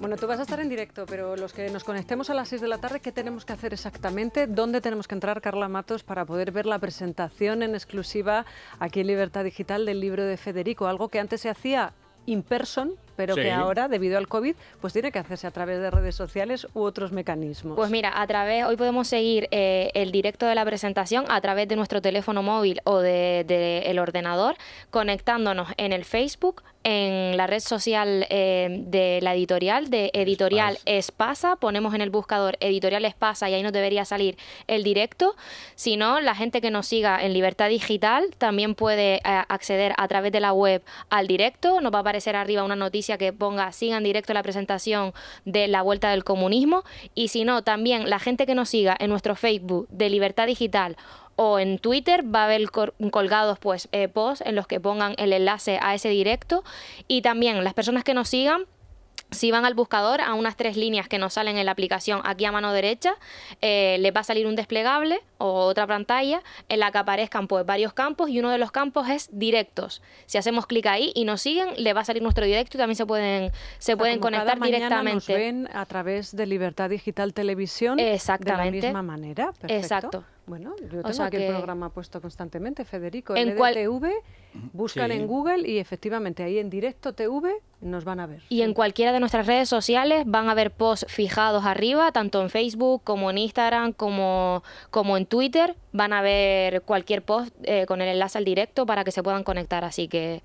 Bueno, tú vas a estar en directo, pero los que nos conectemos a las 6 de la tarde, ¿qué tenemos que hacer exactamente? ¿Dónde tenemos que entrar, Carla Matos, para poder ver la presentación en exclusiva aquí en Libertad Digital del libro de Federico? Algo que antes se hacía in person, pero que ahora, debido al COVID, pues tiene que hacerse a través de redes sociales u otros mecanismos. Pues mira, a través, hoy podemos seguir eh, el directo de la presentación a través de nuestro teléfono móvil o del de, el ordenador, conectándonos en el Facebook, en la red social eh, de la editorial, de Editorial Espasa. Ponemos en el buscador Editorial Espasa y ahí nos debería salir el directo. Si no, la gente que nos siga en Libertad Digital también puede eh, acceder a través de la web al directo. Nos va a aparecer arriba una noticia que ponga sigan directo la presentación de la vuelta del comunismo y si no, también la gente que nos siga en nuestro Facebook de Libertad Digital o en Twitter va a haber colgados pues eh, posts en los que pongan el enlace a ese directo y también las personas que nos sigan si van al buscador, a unas tres líneas que nos salen en la aplicación aquí a mano derecha, le eh, les va a salir un desplegable o otra pantalla en la que aparezcan pues, varios campos y uno de los campos es directos. Si hacemos clic ahí y nos siguen, le va a salir nuestro directo y también se pueden, se pueden conectar directamente. Nos ven a través de Libertad Digital Televisión Exactamente. de la misma manera. Perfecto. Exacto. Bueno, yo tengo que... el programa ha puesto constantemente, Federico. En LDTV, TV. buscan en Google y efectivamente ahí en directo TV van a ver. Y en cualquiera de nuestras redes sociales van a ver posts fijados arriba, tanto en Facebook como en Instagram, como, como en Twitter. Van a ver cualquier post eh, con el enlace al directo para que se puedan conectar. Así que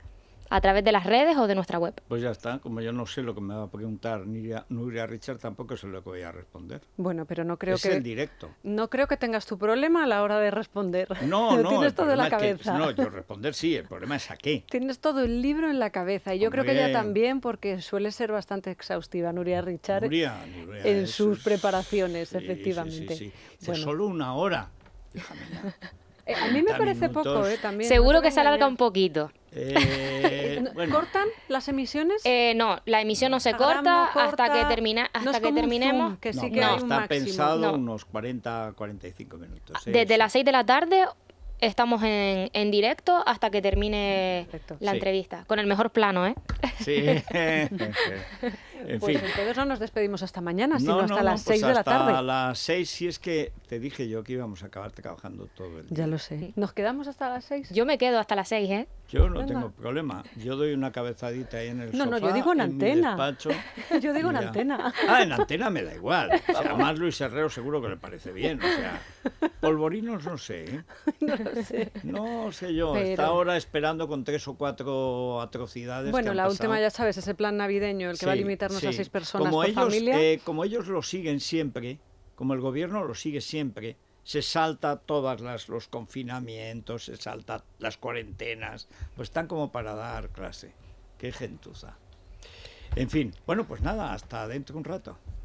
a través de las redes o de nuestra web. Pues ya está, como yo no sé lo que me va a preguntar Nuria, Nuria Richard, tampoco sé lo que voy a responder. Bueno, pero no creo que... Es el directo. No creo que tengas tu problema a la hora de responder. No, no. Tienes todo en la cabeza. no, yo responder sí, el problema es a qué. Tienes todo el libro en la cabeza y yo creo que ella también porque suele ser bastante exhaustiva Nuria Richard en sus preparaciones, efectivamente. Sí, sí, Solo una hora. Eh, a mí me parece poco, ¿eh? También. Seguro que se alarga un poquito. Eh, ¿Cortan las emisiones? Eh, no, la emisión no se corta, hasta que termina, hasta que terminemos. no, está pensado unos 40, 45 minutos. Desde las 6 de la tarde estamos en, directo hasta que termine la entrevista. Con el mejor plano, ¿eh? Sí. En pues fin. entonces no nos despedimos hasta mañana, sino hasta las 6 pues de la tarde. a las 6, si es que te dije yo que íbamos a acabar trabajando todo el día. Ya lo sé. ¿Nos quedamos hasta las 6? Yo me quedo hasta las 6, ¿eh? Yo no tengo problema. Yo doy una cabezadita ahí en el sofá. No, no, yo digo en, antena. yo digo en antena. Ah, en antena me da igual. O sea, además Luis Herrero seguro que le parece bien. O sea, polvorinos no sé. ¿eh? No lo sé. No sé yo. Está ahora esperando con tres o cuatro atrocidades. Bueno, la última ya sabes, ese plan navideño, el que va a limitar como ellos, eh, como ellos lo siguen siempre, como el gobierno lo sigue siempre, se salta todas los confinamientos, se salta las cuarentenas, pues están como para dar clase. Qué gentuza. En fin, bueno, pues nada, hasta dentro de un rato.